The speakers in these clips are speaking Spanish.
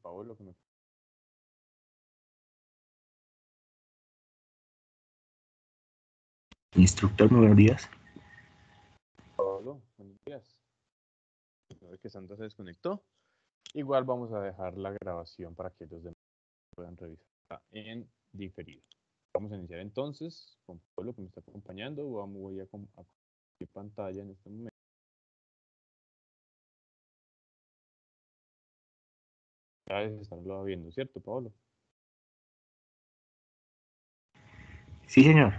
Paolo que me Instructor, buenos días. Pablo, buenos días. que Santa se desconectó. Igual vamos a dejar la grabación para que los demás puedan revisarla en diferido. Vamos a iniciar entonces con Pablo que me está acompañando. voy a compartir pantalla en este momento. vez estarlo viendo, ¿cierto, Pablo? Sí, señor.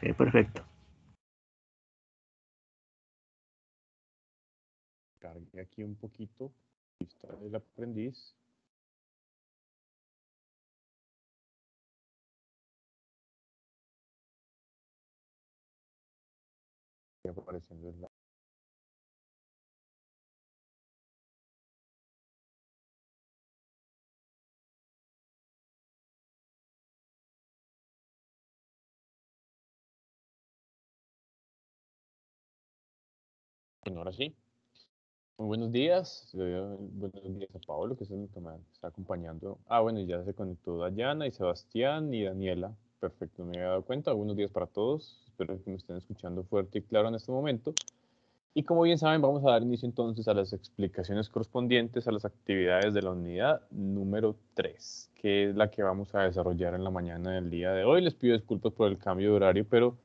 Sí, perfecto. Cargue aquí un poquito. Listo, del aprendiz. Y apareciendo en la Bueno, ahora sí. Muy buenos días. Eh, buenos días a Pablo, que es el que me está acompañando. Ah, bueno, ya se conectó Dayana y Sebastián y Daniela. Perfecto, me he dado cuenta. Buenos días para todos. Espero que me estén escuchando fuerte y claro en este momento. Y como bien saben, vamos a dar inicio entonces a las explicaciones correspondientes a las actividades de la unidad número 3, que es la que vamos a desarrollar en la mañana del día de hoy. Les pido disculpas por el cambio de horario, pero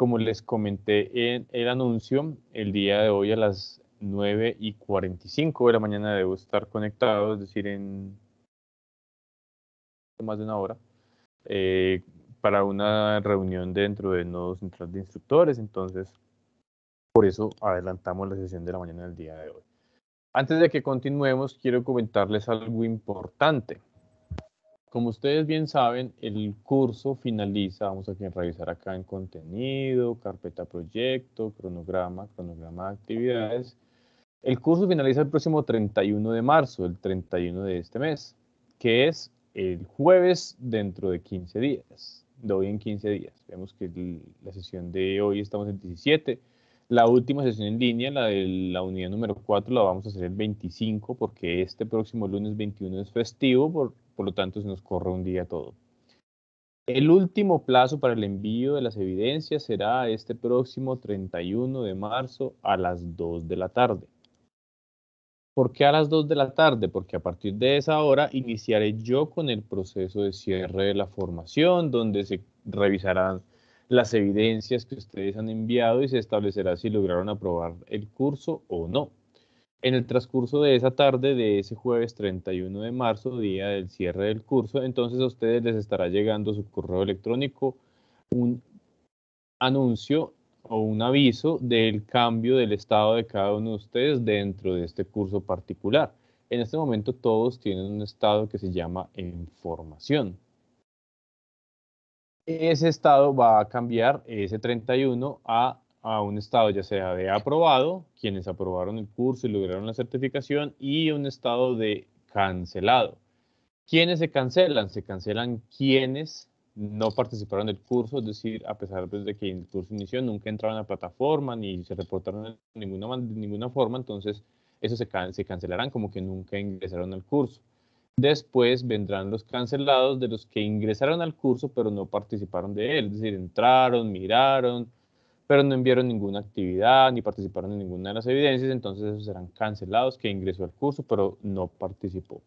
como les comenté en el anuncio, el día de hoy a las 9 y 45 de la mañana debo estar conectado, es decir, en más de una hora, eh, para una reunión dentro de nodo central de instructores. Entonces, por eso adelantamos la sesión de la mañana del día de hoy. Antes de que continuemos, quiero comentarles algo importante. Como ustedes bien saben, el curso finaliza, vamos a revisar acá en contenido, carpeta proyecto, cronograma, cronograma de actividades. El curso finaliza el próximo 31 de marzo, el 31 de este mes, que es el jueves dentro de 15 días, de hoy en 15 días. Vemos que la sesión de hoy estamos en 17. La última sesión en línea, la de la unidad número 4, la vamos a hacer el 25 porque este próximo lunes 21 es festivo por por lo tanto se nos corre un día todo. El último plazo para el envío de las evidencias será este próximo 31 de marzo a las 2 de la tarde. ¿Por qué a las 2 de la tarde? Porque a partir de esa hora iniciaré yo con el proceso de cierre de la formación, donde se revisarán las evidencias que ustedes han enviado y se establecerá si lograron aprobar el curso o no. En el transcurso de esa tarde de ese jueves 31 de marzo, día del cierre del curso, entonces a ustedes les estará llegando su correo electrónico un anuncio o un aviso del cambio del estado de cada uno de ustedes dentro de este curso particular. En este momento todos tienen un estado que se llama información. Ese estado va a cambiar ese 31 a a un estado ya sea de aprobado, quienes aprobaron el curso y lograron la certificación, y un estado de cancelado. ¿Quiénes se cancelan? Se cancelan quienes no participaron del curso, es decir, a pesar pues, de que el curso inició, nunca entraron a la plataforma ni se reportaron de ninguna, ninguna forma, entonces eso se, se cancelarán como que nunca ingresaron al curso. Después vendrán los cancelados de los que ingresaron al curso pero no participaron de él, es decir, entraron, miraron, pero no enviaron ninguna actividad ni participaron en ninguna de las evidencias, entonces esos serán cancelados que ingresó al curso pero no participó.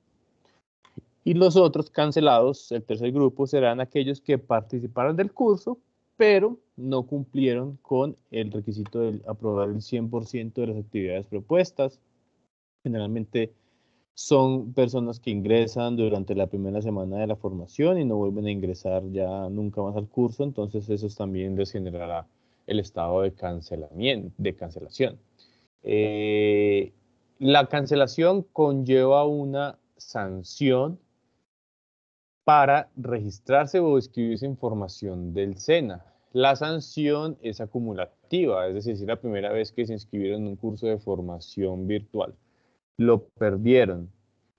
Y los otros cancelados, el tercer grupo, serán aquellos que participaron del curso pero no cumplieron con el requisito de aprobar el 100% de las actividades propuestas. Generalmente son personas que ingresan durante la primera semana de la formación y no vuelven a ingresar ya nunca más al curso, entonces eso también les generará el estado de, cancelamiento, de cancelación. Eh, la cancelación conlleva una sanción para registrarse o en información del SENA. La sanción es acumulativa, es decir, si la primera vez que se inscribieron en un curso de formación virtual. Lo perdieron.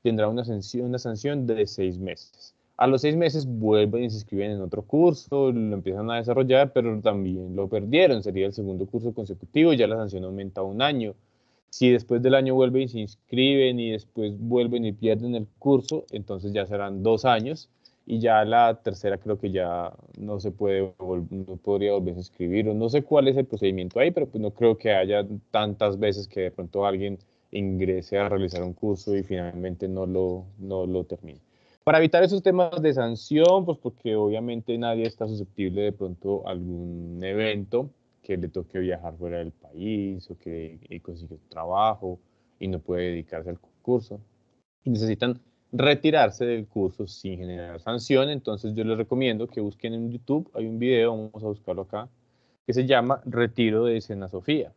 Tendrá una sanción, una sanción de seis meses. A los seis meses vuelven y se inscriben en otro curso, lo empiezan a desarrollar, pero también lo perdieron. Sería el segundo curso consecutivo y ya la sanción aumenta un año. Si después del año vuelven y se inscriben y después vuelven y pierden el curso, entonces ya serán dos años y ya la tercera creo que ya no se puede, no podría volverse a inscribir no sé cuál es el procedimiento ahí, pero pues no creo que haya tantas veces que de pronto alguien ingrese a realizar un curso y finalmente no lo, no lo termine. Para evitar esos temas de sanción, pues porque obviamente nadie está susceptible de pronto algún evento que le toque viajar fuera del país o que eh, consigue trabajo y no puede dedicarse al concurso. Y necesitan retirarse del curso sin generar sanción. Entonces yo les recomiendo que busquen en YouTube, hay un video, vamos a buscarlo acá, que se llama Retiro de escena Sofía.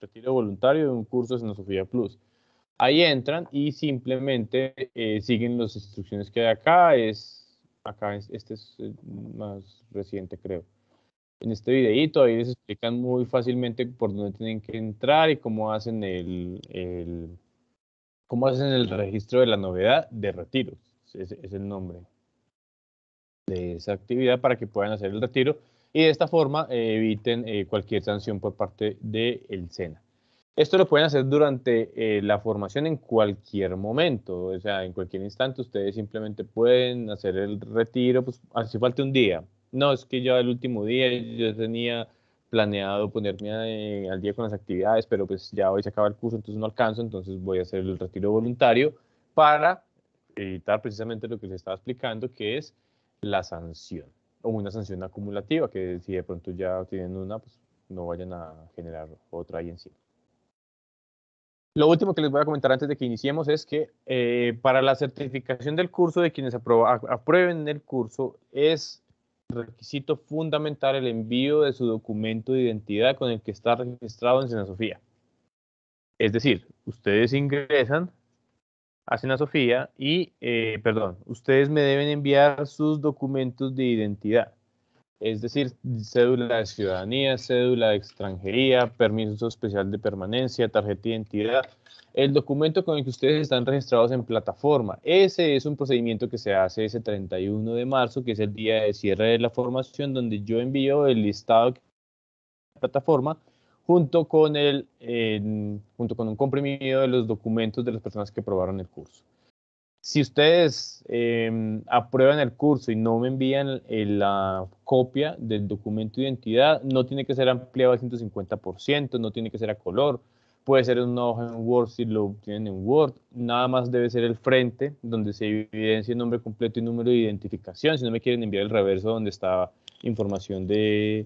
retiro voluntario de un curso de Sofía Plus. Ahí entran y simplemente eh, siguen las instrucciones que hay acá. Es, acá es, este es eh, más reciente, creo. En este videito ahí les explican muy fácilmente por dónde tienen que entrar y cómo hacen el, el cómo hacen el registro de la novedad de retiros. es, es el nombre de esa actividad para que puedan hacer el retiro y de esta forma eh, eviten eh, cualquier sanción por parte del SENA. Esto lo pueden hacer durante eh, la formación en cualquier momento, o sea, en cualquier instante ustedes simplemente pueden hacer el retiro, pues así falta un día. No, es que yo el último día yo tenía planeado ponerme al día con las actividades, pero pues ya hoy se acaba el curso, entonces no alcanzo, entonces voy a hacer el retiro voluntario para evitar precisamente lo que les estaba explicando, que es la sanción o una sanción acumulativa, que si de pronto ya tienen una, pues no vayan a generar otra ahí encima. Lo último que les voy a comentar antes de que iniciemos es que eh, para la certificación del curso de quienes aprueben el curso es requisito fundamental el envío de su documento de identidad con el que está registrado en Sena Es decir, ustedes ingresan a Sofía y, eh, perdón, ustedes me deben enviar sus documentos de identidad, es decir, cédula de ciudadanía, cédula de extranjería, permiso especial de permanencia, tarjeta de identidad, el documento con el que ustedes están registrados en plataforma. Ese es un procedimiento que se hace ese 31 de marzo, que es el día de cierre de la formación, donde yo envío el listado de plataforma junto con, el, junto con un comprimido de los documentos de las personas que aprobaron el curso. Si ustedes em, aprueban el curso y no me envían la copia del documento de identidad, no tiene que ser ampliado al 150%, no tiene que ser a color, puede ser una hoja en Word si lo tienen en Word, nada más debe ser el frente donde se evidencia el nombre completo y número de identificación, si no me quieren enviar el reverso donde está información de,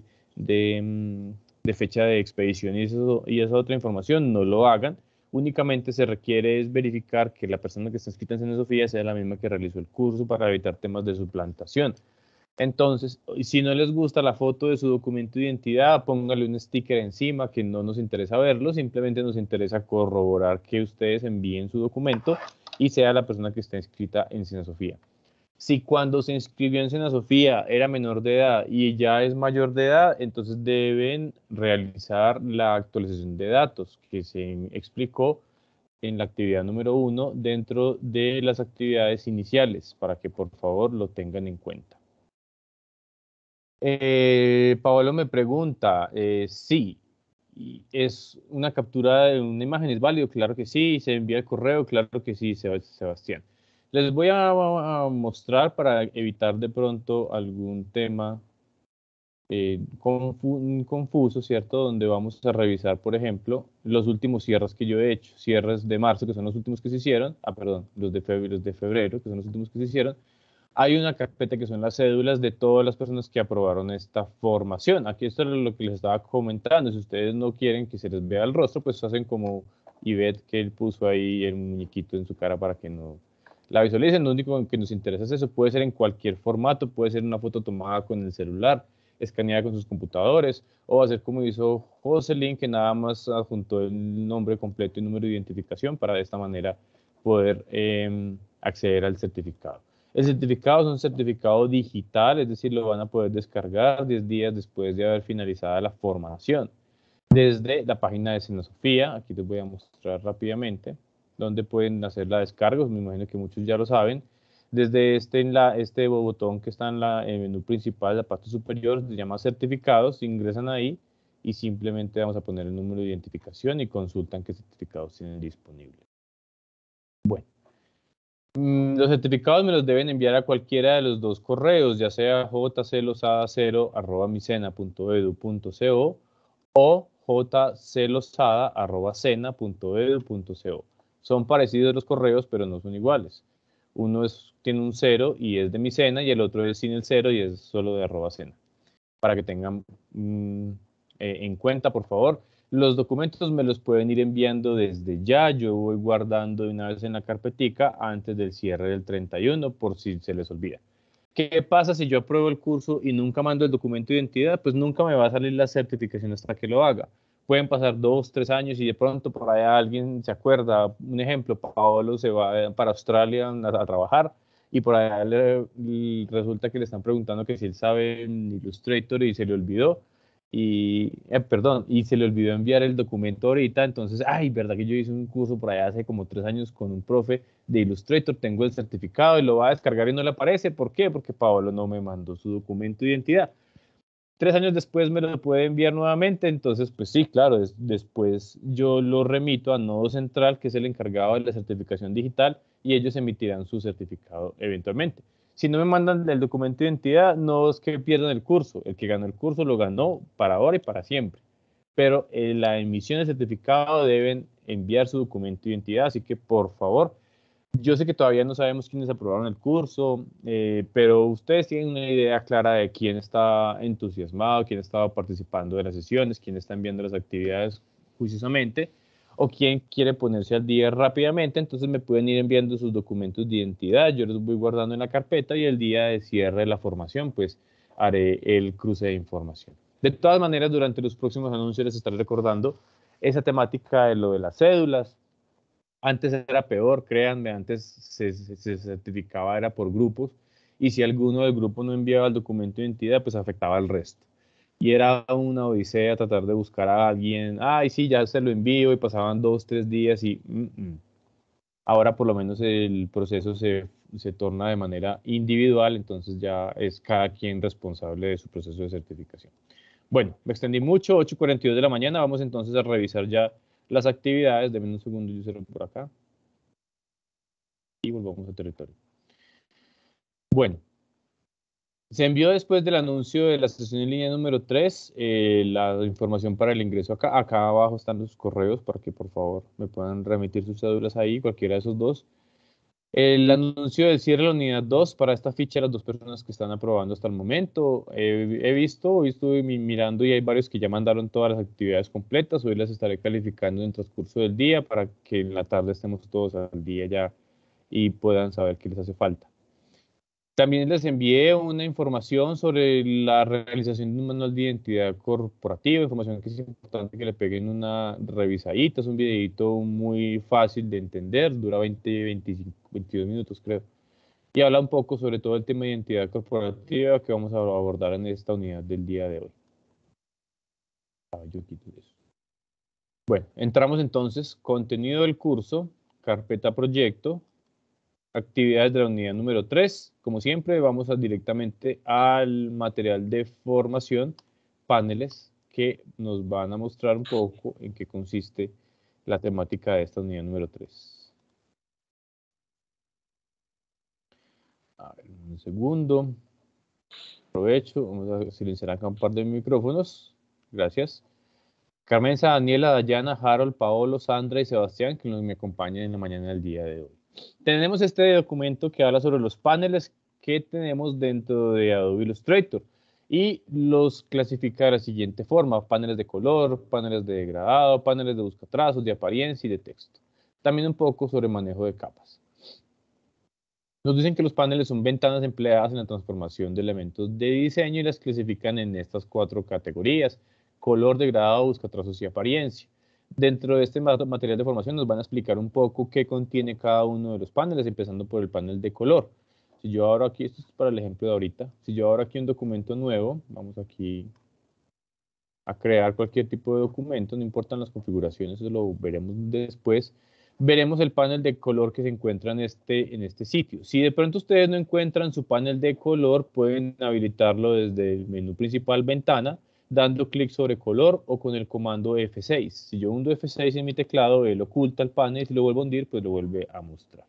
em, de fecha de expedición y, eso, y esa otra información, no lo hagan. Únicamente se requiere es verificar que la persona que está inscrita en Sinasofía Sofía sea la misma que realizó el curso para evitar temas de suplantación. Entonces, si no les gusta la foto de su documento de identidad, póngale un sticker encima que no nos interesa verlo, simplemente nos interesa corroborar que ustedes envíen su documento y sea la persona que está inscrita en Sinasofía Sofía. Si cuando se inscribió en Sena Sofía era menor de edad y ya es mayor de edad, entonces deben realizar la actualización de datos que se explicó en la actividad número uno dentro de las actividades iniciales para que por favor lo tengan en cuenta. Eh, Paolo Pablo me pregunta, si eh, sí, ¿es una captura de una imagen? ¿Es válido? Claro que sí. ¿Se envía el correo? Claro que sí, Sebastián. Les voy a, mostrar para evitar de pronto algún tema eh, confuso, ¿cierto? Donde vamos a revisar, por ejemplo, los últimos cierres que yo he hecho. Cierres de marzo, que son los últimos que se hicieron. Ah, perdón, los de, febrero, de febrero, que son los últimos que se hicieron. Hay una carpeta que son las cédulas de todas las personas que aprobaron esta formación. Aquí esto es lo que les estaba comentando. Si ustedes no quieren que se les vea el rostro, pues hacen como Ivette que él puso ahí el muñequito en su cara para que no la visualicen, lo único que nos interesa es eso, puede ser en cualquier formato, puede ser una foto tomada con el celular, escaneada con sus computadores, o hacer como hizo Jocelyn, que nada más adjuntó el nombre completo y número de identificación para de esta manera poder em, acceder al certificado. El certificado es un certificado digital, es decir, lo van a poder descargar 10 días después de haber finalizada la formación. Desde la página de Cenosofía, aquí les voy a mostrar rápidamente donde pueden hacer la descarga, me imagino que muchos ya lo saben. Desde este, en la, este botón que está en, la, el menú principal, la parte superior, se llama certificados, ingresan ahí y simplemente vamos a poner el número de identificación y consultan qué certificados tienen disponibles. Bueno, mm, los certificados me los deben enviar a cualquiera de los dos correos, ya sea jcelosada 0micenaeduco o jclosada.cena.edu.co. Son parecidos los correos, pero no son iguales. Uno es, tiene un cero y es de mi cena, y el otro es sin el cero y es solo de arroba cena. Para que tengan mm, eh, en cuenta, por favor. Los documentos me los pueden ir enviando desde ya. Yo voy guardando de una vez en la carpetica antes del cierre del 31 por si se les olvida. ¿Qué pasa si yo apruebo el curso y nunca mando el documento de identidad? Pues nunca me va a salir la certificación hasta que lo haga pueden pasar dos, tres años y de pronto por allá alguien se acuerda. Un ejemplo, Paolo se va eh, para Australia a, trabajar y por allá resulta que le están preguntando que si él sabe Illustrator y se le olvidó. Y, eh, perdón, y se le olvidó enviar el documento ahorita, entonces, ay, verdad que yo hice un curso por allá hace como tres años con un profe de Illustrator, tengo el certificado y lo va a descargar y no le aparece, ¿por qué? Porque Paolo no me mandó su documento de identidad. Tres años después me lo puede enviar nuevamente, entonces pues sí, claro, después yo lo remito a Nodo Central, que es el encargado de la certificación digital, y ellos emitirán su certificado eventualmente. Si no me mandan el documento de identidad, no es que pierdan el curso, el que ganó el curso lo ganó para ahora y para siempre, pero en eh, la emisión de certificado deben enviar su documento de identidad, así que por favor yo sé que todavía no sabemos quiénes aprobaron el curso, eh, pero ustedes tienen una idea clara de quién está entusiasmado, quién estaba participando de las sesiones, quién está viendo las actividades juiciosamente o quién quiere ponerse al día rápidamente, entonces me pueden ir enviando sus documentos de identidad, yo los voy guardando en la carpeta y el día de cierre de la formación, pues haré el cruce de información. De todas maneras, durante los próximos anuncios les estaré recordando esa temática de lo de las cédulas, antes era peor, créanme, antes se, certificaba era por grupos y si alguno del grupo no enviaba el documento de identidad, pues afectaba al resto. Y era una odisea tratar de buscar a alguien, ay, sí, ya se lo envío y pasaban dos, tres días y... Ahora por lo menos el proceso se, se torna de manera individual, entonces ya es cada quien responsable de su proceso de certificación. Bueno, me extendí mucho, 8.42 de la mañana, vamos entonces a revisar ya las actividades, de un segundo, yo cierro por acá. Y volvamos al territorio. Bueno, se envió después del anuncio de la sesión en línea número 3 eh, la información para el ingreso acá. Acá abajo están los correos para que por favor me puedan remitir sus cédulas ahí, cualquiera de esos dos. El anuncio de cierre de la unidad 2 para esta ficha, las dos personas que están aprobando hasta el momento. he visto, hoy estuve mirando y hay varios que ya mandaron todas las actividades completas. Hoy las estaré calificando en transcurso del día para que en la tarde estemos todos al día ya y puedan saber qué les hace falta. También les envié una información sobre la realización de un manual de identidad corporativa, información que es importante que le peguen una revisadita, es un videito muy fácil de entender, dura 20, 25, 22 minutos creo, y habla un poco sobre todo el tema de identidad corporativa que vamos a abordar en esta unidad del día de hoy. Ah, bueno, entramos entonces, contenido del curso, carpeta proyecto, actividades de la unidad número 3. Como siempre, vamos directamente al material de formación, paneles, que nos van a mostrar un poco en qué consiste la temática de esta unidad número 3. A un segundo. Aprovecho, vamos a silenciar acá un par de micrófonos. Gracias. Carmenza, Daniela, Dayana, Harold, Paolo, Sandra y Sebastián, que me acompañan en la mañana del día de hoy. Tenemos este documento que habla sobre los paneles que tenemos dentro de Adobe Illustrator y los clasifica de la siguiente forma, paneles de color, paneles de degradado, paneles de buscatrazos, de apariencia y de texto. También un poco sobre manejo de capas. Nos dicen que los paneles son ventanas empleadas en la transformación de elementos de diseño y las clasifican en estas cuatro categorías, color, degradado, buscatrazos y apariencia. Dentro de este material de formación nos van a explicar un poco qué contiene cada uno de los paneles, empezando por el panel de color. Si yo ahora aquí, esto es para el ejemplo de ahorita, si yo ahora aquí un documento nuevo, vamos aquí a crear cualquier tipo de documento, no importan las configuraciones, eso lo veremos después. Veremos el panel de color que se encuentra en este, en este sitio. Si de pronto ustedes no encuentran su panel de color, pueden habilitarlo desde el menú principal ventana, dando clic sobre color o con el comando F6. Si yo hundo F6 en mi teclado, él oculta el panel y si lo vuelvo a hundir, pues lo vuelve a mostrar.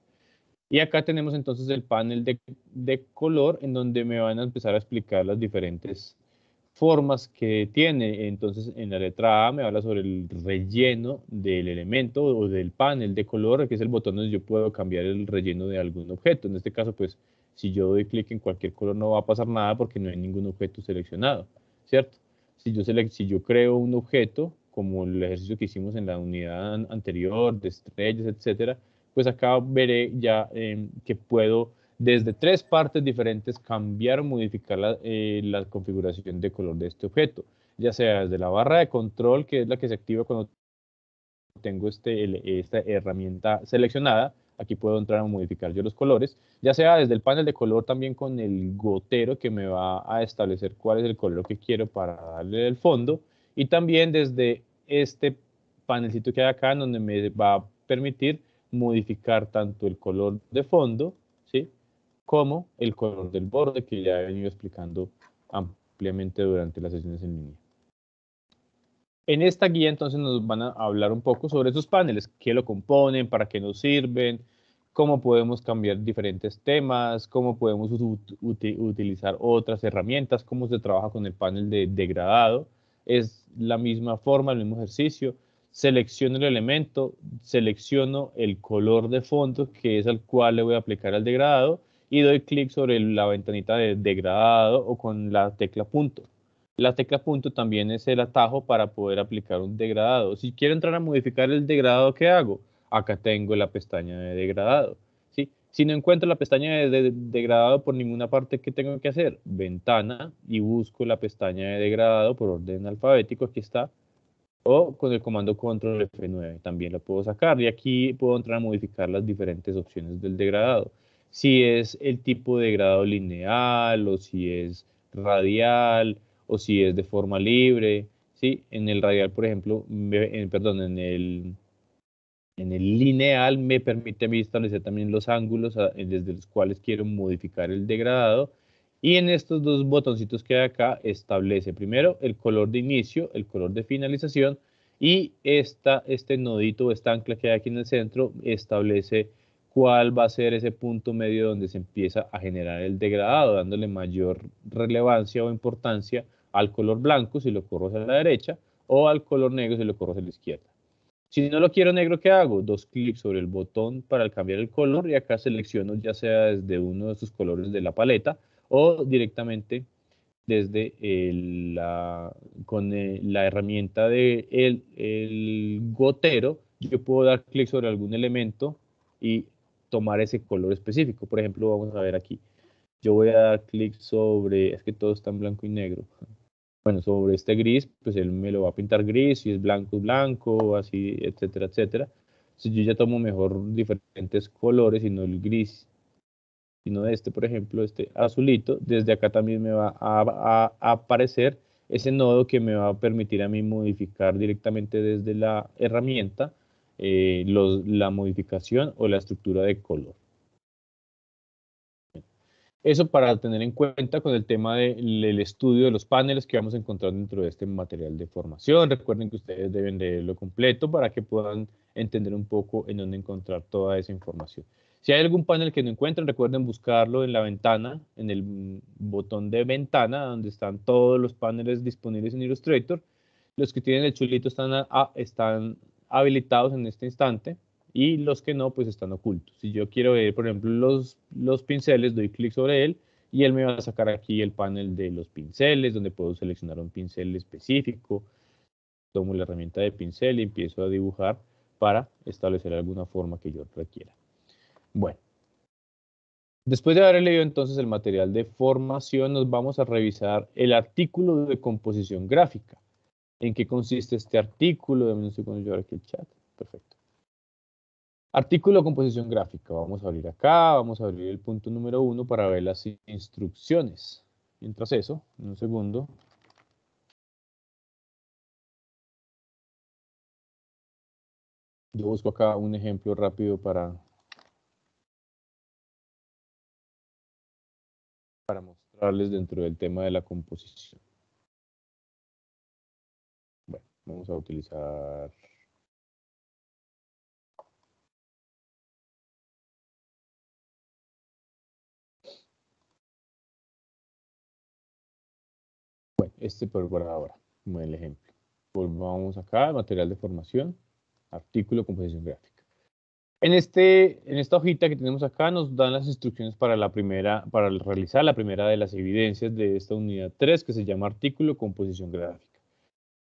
Y acá tenemos entonces el panel de, de color en donde me van a empezar a explicar las diferentes formas que tiene. Entonces, en la letra A me habla sobre el relleno del elemento o del panel de color, que es el botón donde yo puedo cambiar el relleno de algún objeto. En este caso, pues, si yo doy clic en cualquier color no va a pasar nada porque no hay ningún objeto seleccionado, ¿cierto? si yo, si yo creo un objeto, como el ejercicio que hicimos en la unidad anterior, de estrellas, etcétera, pues acá veré ya em, que puedo desde tres partes diferentes cambiar o modificar eh, la, configuración de color de este objeto, ya sea desde la barra de control, que es la que se activa cuando tengo este, esta herramienta seleccionada, aquí puedo entrar a modificar yo los colores, ya sea desde el panel de color también con el gotero que me va a establecer cuál es el color que quiero para darle el fondo y también desde este panelcito que hay acá donde me va a permitir modificar tanto el color de fondo ¿sí? como el color del borde que ya he venido explicando ampliamente durante las sesiones en línea. En esta guía entonces nos van a hablar un poco sobre esos paneles, qué lo componen, para qué nos sirven, cómo podemos cambiar diferentes temas, cómo podemos utilizar otras herramientas, cómo se trabaja con el panel de degradado. Es la misma forma, el mismo ejercicio. Selecciono el elemento, selecciono el color de fondo que es al cual le voy a aplicar al degradado y doy clic sobre la ventanita de degradado o con la tecla punto. La tecla punto también es el atajo para poder aplicar un degradado. Si quiero entrar a modificar el degradado, ¿qué hago? Acá tengo la pestaña de degradado. ¿sí? Si no encuentro la pestaña de, degradado por ninguna parte, ¿qué tengo que hacer? Ventana y busco la pestaña de degradado por orden alfabético. Aquí está. O con el comando control F9 también la puedo sacar. Y aquí puedo entrar a modificar las diferentes opciones del degradado. Si es el tipo de degradado lineal o si es radial o si es de forma libre, ¿sí? En el radial, por ejemplo, perdón, en el, en el lineal me permite a establecer también los ángulos ah, eh, desde los cuales quiero modificar el degradado. Y en estos dos botoncitos que hay acá establece primero el color de inicio, el color de finalización y esta, este nodito, esta ancla que hay aquí en el centro establece cuál va a ser ese punto medio donde se empieza a generar el degradado, dándole mayor relevancia o importancia al color blanco si lo corro a la derecha o al color negro si lo corro a la izquierda. Si no lo quiero negro, ¿qué hago? Dos clics sobre el botón para cambiar el color y acá selecciono ya sea desde uno de sus colores de la paleta o directamente desde la, con eh, la herramienta de el gotero, yo puedo dar clic sobre algún elemento y tomar ese color específico. Por ejemplo, vamos a ver aquí. Yo voy a dar clic sobre, es que todo está en blanco y negro. Bueno, sobre este gris, pues él me lo va a pintar gris, si es blanco, blanco, así, etcétera, etcétera. Si yo ya tomo mejor diferentes colores y no el gris, sino este, por ejemplo, este azulito, desde acá también me va a aparecer ese nodo que me va a permitir a mí modificar directamente desde la herramienta eh, la modificación o la estructura de color. Eso para tener en cuenta con el tema del estudio de los paneles que vamos a encontrar dentro de este material de formación. Recuerden que ustedes deben leerlo completo para que puedan entender un poco en dónde encontrar toda esa información. Si hay algún panel que no encuentran, recuerden buscarlo en la ventana, en el botón de ventana, donde están todos los paneles disponibles en Illustrator. Los que tienen el chulito están, a, están habilitados en este instante y los que no, pues están ocultos. Si yo quiero ver, por ejemplo, los, los pinceles, doy clic sobre él y él me va a sacar aquí el panel de los pinceles, donde puedo seleccionar un pincel específico. Tomo la herramienta de pincel y empiezo a dibujar para establecer alguna forma que yo requiera. Bueno, después de haber leído entonces el material de formación, nos vamos a revisar el artículo de composición gráfica en qué consiste este artículo. Dame un segundo, yo aquí el chat. Perfecto. Artículo composición gráfica. Vamos a abrir acá, vamos a abrir el punto número uno para ver las instrucciones. Mientras eso, un segundo. Yo busco acá un ejemplo rápido para, para mostrarles dentro del tema de la composición. Vamos a utilizar Bueno, este por ahora, como el ejemplo. Volvamos acá, material de formación, artículo, composición gráfica. En, este, en esta hojita que tenemos acá nos dan las instrucciones para, la primera, para realizar la primera de las evidencias de esta unidad 3 que se llama artículo, composición gráfica.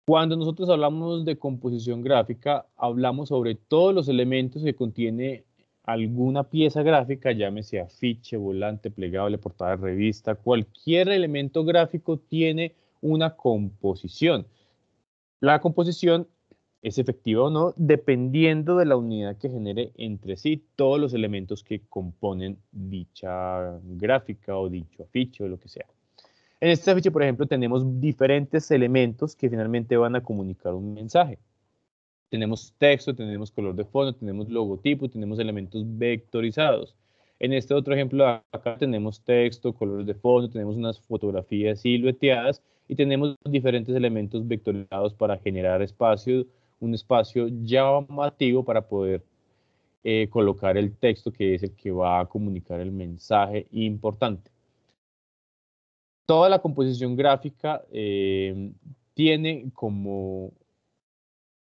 Cuando nosotros hablamos de composición gráfica, hablamos sobre todos los elementos que contiene alguna pieza gráfica, llámese afiche, volante, plegable, portada de revista, cualquier elemento gráfico tiene una composición. La composición es efectiva o no, dependiendo de la unidad que genere entre sí todos los elementos que componen dicha gráfica o dicho afiche o lo que sea. En este fecha, por ejemplo, tenemos diferentes elementos que finalmente van a comunicar un mensaje. Tenemos texto, tenemos color de fondo, tenemos logotipo, tenemos elementos vectorizados. En este otro ejemplo, acá tenemos texto, color de fondo, tenemos unas fotografías silueteadas y tenemos diferentes elementos vectorizados para generar espacio, un espacio llamativo para poder eh, colocar el texto que es el que va a comunicar el mensaje importante toda la composición gráfica eh, tiene como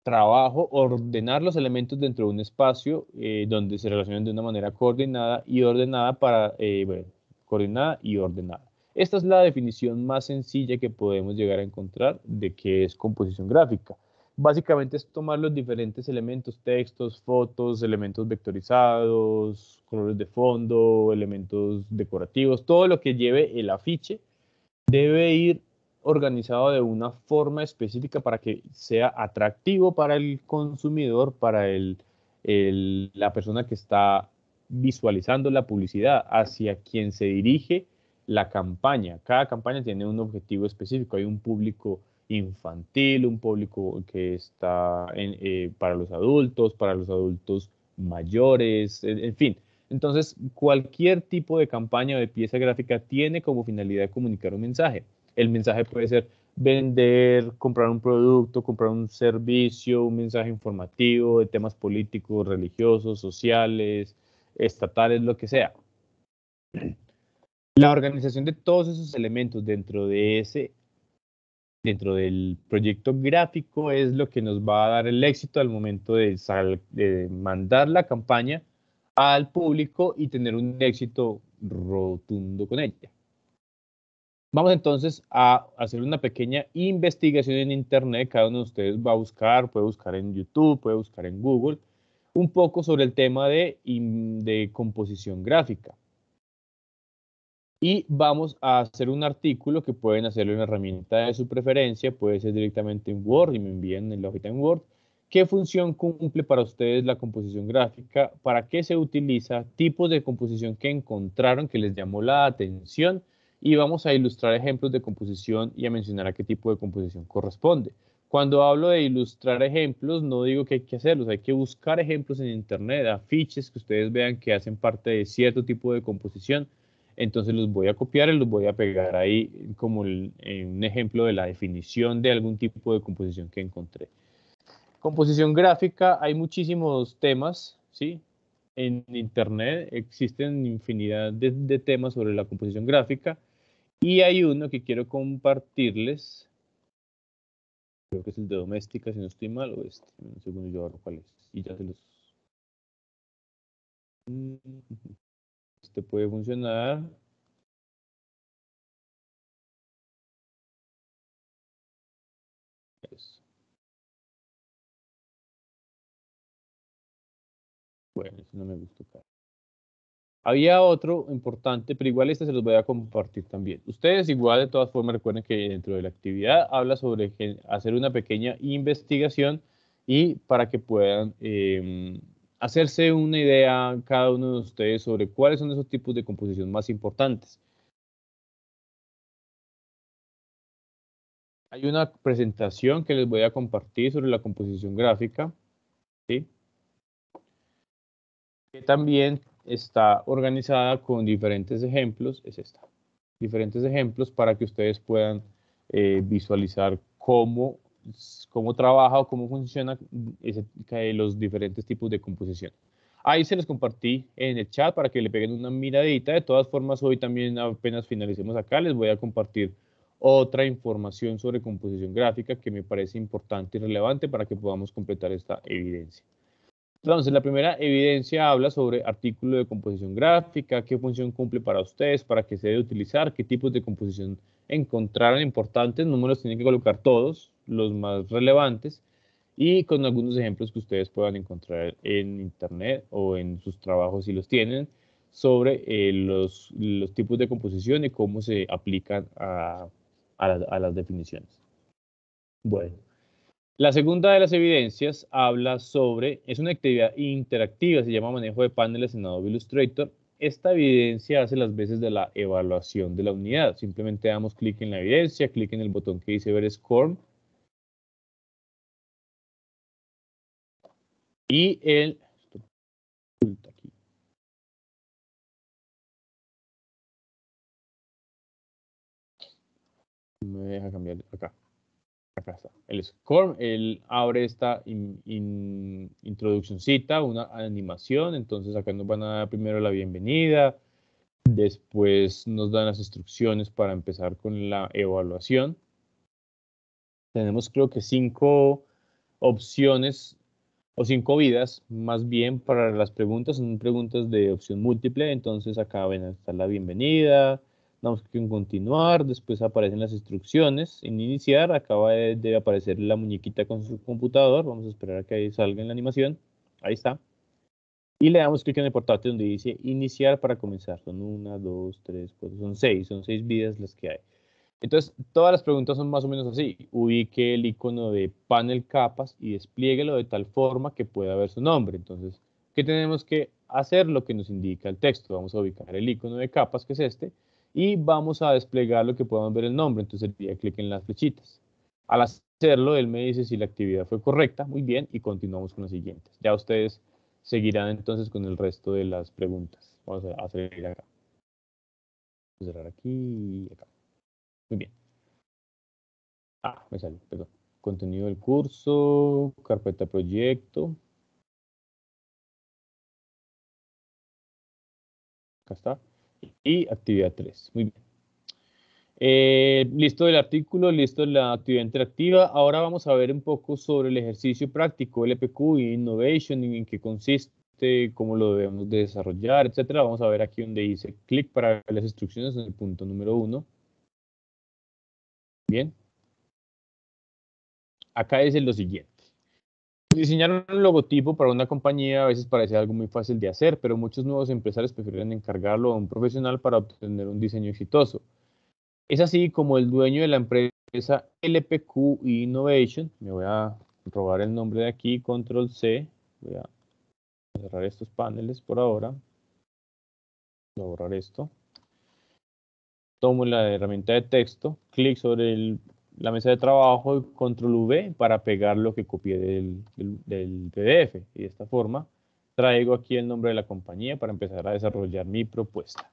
trabajo ordenar los elementos dentro de un espacio eh, donde se relacionan de una manera coordinada y ordenada para, eh, coordinada y ordenada. Esta es la definición más sencilla que podemos llegar a encontrar de qué es composición gráfica. Básicamente es tomar los diferentes elementos, textos, fotos, elementos vectorizados, colores de fondo, elementos decorativos, todo lo que lleve el afiche debe ir organizado de una forma específica para que sea atractivo para el consumidor, para el, la persona que está visualizando la publicidad, hacia quien se dirige la campaña. Cada campaña tiene un objetivo específico. Hay un público infantil, un público que está eh, para los adultos, para los adultos mayores, en fin, entonces, cualquier tipo de campaña o de pieza gráfica tiene como finalidad comunicar un mensaje. El mensaje puede ser vender, comprar un producto, comprar un servicio, un mensaje informativo de temas políticos, religiosos, sociales, estatales, lo que sea. La organización de todos esos elementos dentro de ese dentro del proyecto gráfico es lo que nos va a dar el éxito al momento de mandar la campaña al público y tener un éxito rotundo con ella. Vamos entonces a hacer una pequeña investigación en Internet. Cada uno de ustedes va a buscar, puede buscar en YouTube, puede buscar en Google, un poco sobre el tema de, de composición gráfica. Y vamos a hacer un artículo que pueden hacerlo en la herramienta de su preferencia, puede ser directamente en Word y me envíen en la en Word, ¿Qué función cumple para ustedes la composición gráfica? ¿Para qué se utiliza? Tipos de composición que encontraron que les llamó la atención y vamos a ilustrar ejemplos de composición y a mencionar a qué tipo de composición corresponde. Cuando hablo de ilustrar ejemplos, no digo que hay que hacerlos, hay que buscar ejemplos en internet, afiches que ustedes vean que hacen parte de cierto tipo de composición. Entonces los voy a copiar y los voy a pegar ahí como un ejemplo de la definición de algún tipo de composición que encontré. Composición gráfica, hay muchísimos temas, ¿sí? En Internet existen infinidad de, temas sobre la composición gráfica y hay uno que quiero compartirles, creo que es el de doméstica, si no estoy mal, o este, segundo yo cuál es, y ya los... Mm, este puede funcionar, no me gustó Había otro importante, pero igual este se los voy a compartir también. Ustedes igual de todas formas recuerden que dentro de la actividad habla sobre hacer una pequeña investigación y para que puedan em, hacerse una idea cada uno de ustedes sobre cuáles son esos tipos de composición más importantes. Hay una presentación que les voy a compartir sobre la composición gráfica. ¿sí? que también está organizada con diferentes ejemplos, es esta. Diferentes ejemplos para que ustedes puedan eh, visualizar cómo, cómo trabaja o cómo funcionan los diferentes tipos de composición. Ahí se les compartí en el chat para que le peguen una miradita. De todas formas, hoy también apenas finalicemos acá, les voy a compartir otra información sobre composición gráfica que me parece importante y relevante para que podamos completar esta evidencia. Entonces, la primera evidencia habla sobre artículo de composición gráfica, qué función cumple para ustedes, para qué se debe utilizar, qué tipos de composición encontraron importantes, números tienen que colocar todos, los más relevantes, y con algunos ejemplos que ustedes puedan encontrar en internet o en sus trabajos si los tienen, sobre eh, los, tipos de composición y cómo se aplican a las definiciones. Bueno. La segunda de las evidencias habla sobre, es una actividad interactiva, se llama manejo de paneles en Adobe Illustrator. Esta evidencia hace las veces de la evaluación de la unidad. Simplemente damos clic en la evidencia, clic en el botón que dice ver score Y el me deja cambiar acá. El score él abre esta introducción una animación, entonces acá nos van a dar primero la bienvenida, después nos dan las instrucciones para empezar con la evaluación. Tenemos creo que cinco opciones o cinco vidas más bien para las preguntas, son preguntas de opción múltiple, entonces acá ven a estar la bienvenida, damos clic en continuar, después aparecen las instrucciones, en iniciar acaba de, aparecer la muñequita con su computador, vamos a esperar a que ahí salga en la animación, ahí está, y le damos clic en el portátil donde dice iniciar para comenzar, son una, dos, tres, cuatro, son seis, son seis vidas las que hay. Entonces, todas las preguntas son más o menos así. Ubique el icono de panel capas y despliéguelo de tal forma que pueda ver su nombre. Entonces, ¿qué tenemos que hacer? Lo que nos indica el texto. Vamos a ubicar el icono de capas, que es este, y vamos a desplegar lo que puedan ver el nombre. Entonces ya clic en las flechitas. Al hacerlo, él me dice si la actividad fue correcta, muy bien, y continuamos con las siguientes. Ya ustedes seguirán entonces con el resto de las preguntas. Vamos a hacer acá. Vamos a cerrar aquí acá. Muy bien. Ah, me salió, perdón. Contenido del curso, carpeta proyecto. Acá está y actividad 3. Muy bien. Eh, listo el artículo, listo la actividad interactiva. Ahora vamos a ver un poco sobre el ejercicio práctico, LPQ y Innovation, en qué consiste, cómo lo debemos desarrollar, etc. Vamos a ver aquí donde dice clic para las instrucciones en el punto número 1. Bien. Acá dice lo siguiente. Diseñar un logotipo para una compañía a veces parece algo muy fácil de hacer, pero muchos nuevos empresarios prefieren encargarlo a un profesional para obtener un diseño exitoso. Es así como el dueño de la empresa LPQ Innovation, me voy a robar el nombre de aquí, control C, voy a cerrar estos paneles por ahora, voy a borrar esto, tomo la herramienta de texto, clic sobre el la mesa de trabajo control V para pegar lo que copié del, PDF. Y de esta forma traigo aquí el nombre de la compañía para empezar a desarrollar mi propuesta.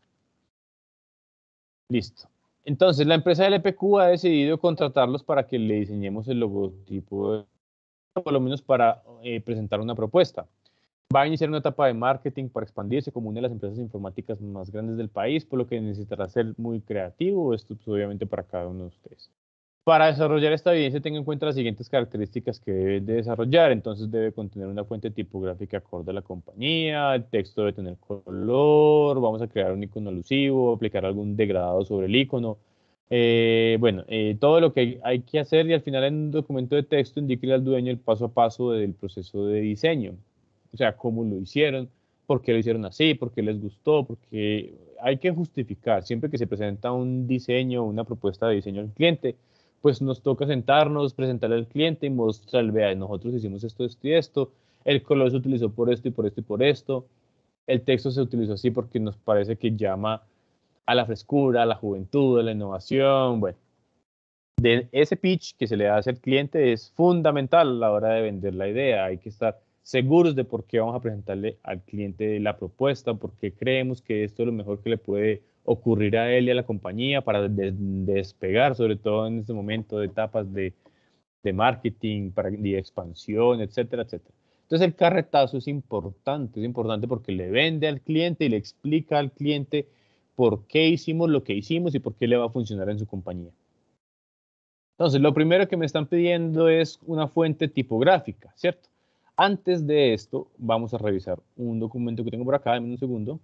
Listo. Entonces, la empresa LPQ ha decidido contratarlos para que le diseñemos el logotipo, por lo menos para eh, presentar una propuesta. Va a iniciar una etapa de marketing para expandirse como una de las empresas informáticas más grandes del país, por lo que necesitará ser muy creativo, esto pues, obviamente para cada uno de ustedes. Para desarrollar esta evidencia, tenga en cuenta las siguientes características que debe desarrollar. Entonces, debe contener una fuente tipográfica acorde a la compañía, el texto debe tener color, vamos a crear un icono alusivo, aplicar algún degradado sobre el icono. Eh, bueno, eh, todo lo que hay que hacer y al final en un documento de texto indique al dueño el paso a paso del proceso de diseño. O sea, cómo lo hicieron, por qué lo hicieron así, por qué les gustó, porque hay que justificar siempre que se presenta un diseño, una propuesta de diseño al cliente pues nos toca sentarnos, presentar al cliente y mostrarle, vea, nosotros hicimos esto, esto y esto, el color se utilizó por esto y por esto y por esto, el texto se utilizó así porque nos parece que llama a la frescura, a la juventud, a la innovación, bueno. De ese pitch que se le hace al cliente es fundamental a la hora de vender la idea, hay que estar seguros de por qué vamos a presentarle al cliente la propuesta, porque creemos que esto es lo mejor que le puede ocurrirá a él y a la compañía para despegar, sobre todo en este momento de etapas de, de marketing, para, de expansión, etcétera, etcétera. Entonces el carretazo es importante, es importante porque le vende al cliente y le explica al cliente por qué hicimos lo que hicimos y por qué le va a funcionar en su compañía. Entonces, lo primero que me están pidiendo es una fuente tipográfica, ¿cierto? Antes de esto, vamos a revisar un documento que tengo por acá, en un segundo.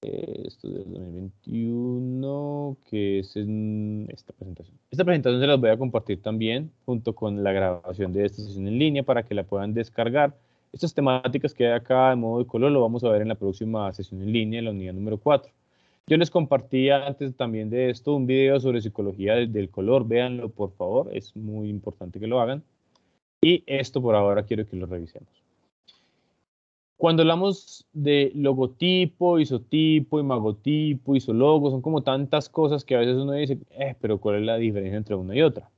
Eh, esto estudios 2021, que es esta presentación. Esta presentación se las voy a compartir también junto con la grabación de esta sesión en línea para que la puedan descargar. Estas temáticas que hay acá de modo de color lo vamos a ver en la próxima sesión en línea, en la unidad número 4. Yo les compartí antes también de esto un video sobre psicología del color, véanlo por favor, es muy importante que lo hagan. Y esto por ahora quiero que lo revisemos. Cuando hablamos de logotipo, isotipo, imagotipo, isologo, son como tantas cosas que a veces uno dice, eh, pero ¿cuál es la diferencia entre una y otra?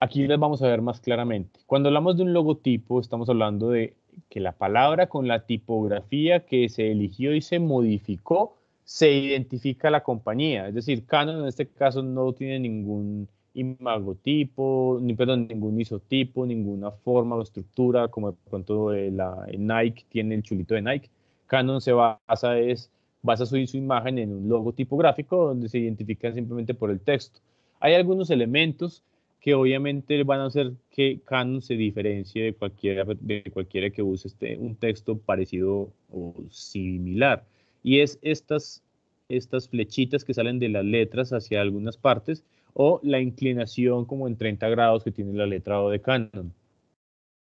Aquí las vamos a ver más claramente. Cuando hablamos de un logotipo, estamos hablando de que la palabra con la tipografía que se eligió y se modificó, se identifica a la compañía. Es decir, Canon en este caso no tiene ningún imagotipo, ni, perdón, ningún isotipo, ninguna forma o estructura, como por pronto eh, la, eh, Nike tiene el chulito de Nike. Canon se basa, es, basa su, imagen en un logotipo gráfico donde se identifica simplemente por el texto. Hay algunos elementos que obviamente van a hacer que Canon se diferencie de cualquiera, de cualquiera que use este, un texto parecido o similar. Y es estas, estas flechitas que salen de las letras hacia algunas partes, o la inclinación como en 30 grados que tiene la letra O de Canon.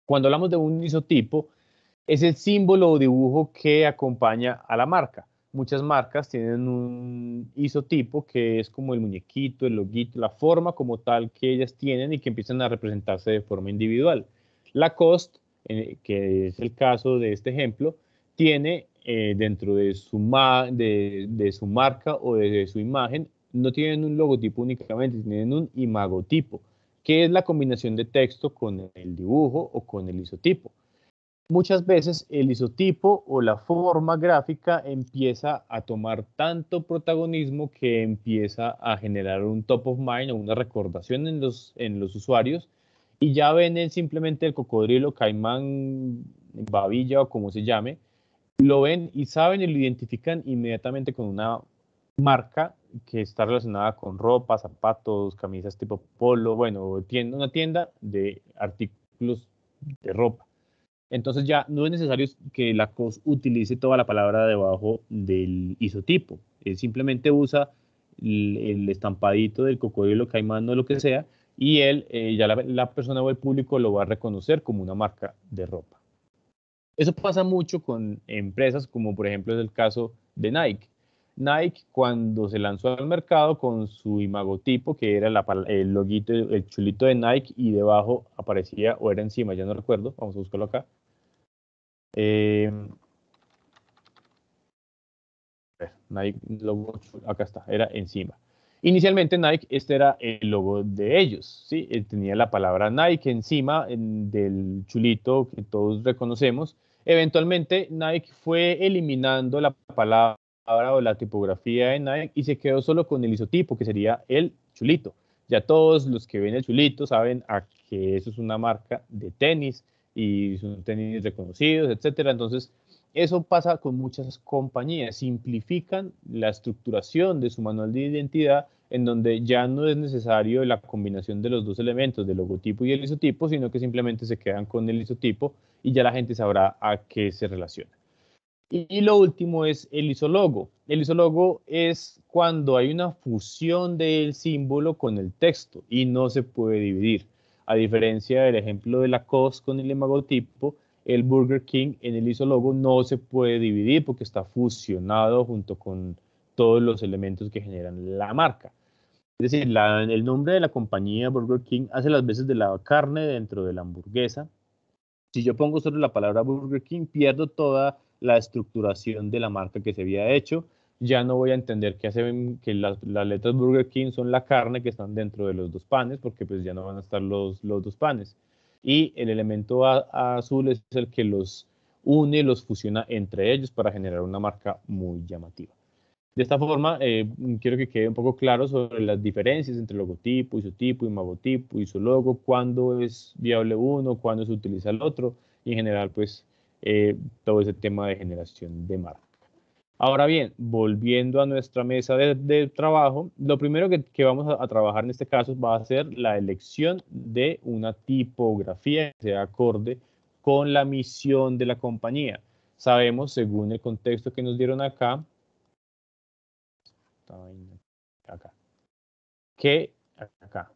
Cuando hablamos de un isotipo, es el símbolo o dibujo que acompaña a la marca. Muchas marcas tienen un isotipo que es como el muñequito, el loguito, la forma como tal que ellas tienen y que empiezan a representarse de forma individual. La COST, eh, que es el caso de este ejemplo, tiene eh, dentro de su, su marca o de su imagen no tienen un logotipo únicamente, tienen un imagotipo, que es la combinación de texto con el dibujo o con el isotipo. Muchas veces el isotipo o la forma gráfica empieza a tomar tanto protagonismo que empieza a generar un top of mind o una recordación en los, en los usuarios y ya ven simplemente el cocodrilo, caimán, babilla o como se llame, lo ven y saben y lo identifican inmediatamente con una marca que está relacionada con ropa, zapatos, camisas tipo polo, bueno, tiene una tienda de artículos de ropa. Entonces ya no es necesario que la COS utilice toda la palabra debajo del isotipo. Él eh, simplemente usa el, estampadito del cocodrilo, caimán o lo que sea, y él, eh, ya la, la persona o el público lo va a reconocer como una marca de ropa. Eso pasa mucho con empresas como por ejemplo es el caso de Nike. Nike cuando se lanzó al mercado con su imagotipo, que era el loguito, el chulito de Nike, y debajo aparecía, o era encima, ya no recuerdo, vamos a buscarlo acá. Eh, Nike acá está, era encima. Inicialmente Nike, este era el logo de ellos, ¿sí? Eh, tenía la palabra Nike encima del chulito que todos reconocemos. Eventualmente Nike fue eliminando la palabra o la tipografía en Nike y se quedó solo con el isotipo, que sería el chulito. Ya todos los que ven el chulito saben a que eso es una marca de tenis y son tenis reconocidos, etcétera. Entonces, eso pasa con muchas compañías, simplifican la estructuración de su manual de identidad en donde ya no es necesario la combinación de los dos elementos, del logotipo y el isotipo, sino que simplemente se quedan con el isotipo y ya la gente sabrá a qué se relaciona. Y lo último es el isólogo. El isólogo es cuando hay una fusión del símbolo con el texto y no se puede dividir. A diferencia del ejemplo de la COS con el hemagotipo, el Burger King en el isólogo no se puede dividir porque está fusionado junto con todos los elementos que generan la marca. Es decir, el nombre de la compañía Burger King hace las veces de la carne dentro de la hamburguesa. Si yo pongo solo la palabra Burger King, pierdo toda la estructuración de la marca que se había hecho. Ya no voy a entender que, hacen, que las, letras Burger King son la carne que están dentro de los dos panes, porque pues ya no van a estar los, los dos panes. Y el elemento azul es el que los une, los fusiona entre ellos para generar una marca muy llamativa. De esta forma, eh, quiero que quede un poco claro sobre las diferencias entre logotipo, isotipo, imagotipo, isologo, cuándo es viable uno, cuándo se utiliza el otro, y en general, pues, eh, todo ese tema de generación de marca. Ahora bien, volviendo a nuestra mesa de, trabajo, lo primero que, vamos a, trabajar en este caso va a ser la elección de una tipografía que sea acorde con la misión de la compañía. Sabemos, según el contexto que nos dieron acá que acá,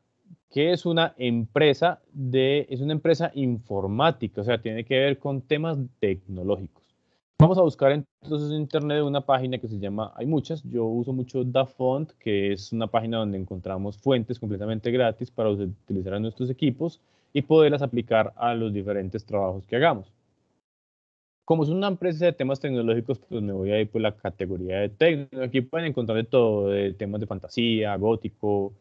que es una empresa de, es una empresa informática, o sea, tiene que ver con temas tecnológicos. Vamos a buscar entonces en internet una página que se llama, hay muchas, yo uso mucho DaFont, que es una página donde encontramos fuentes completamente gratis para utilizar en nuestros equipos y poderlas aplicar a los diferentes trabajos que hagamos. Como es una empresa de temas tecnológicos, pues me voy a ir por la categoría de tecno. Aquí pueden encontrar de todo, de temas de fantasía, gótico,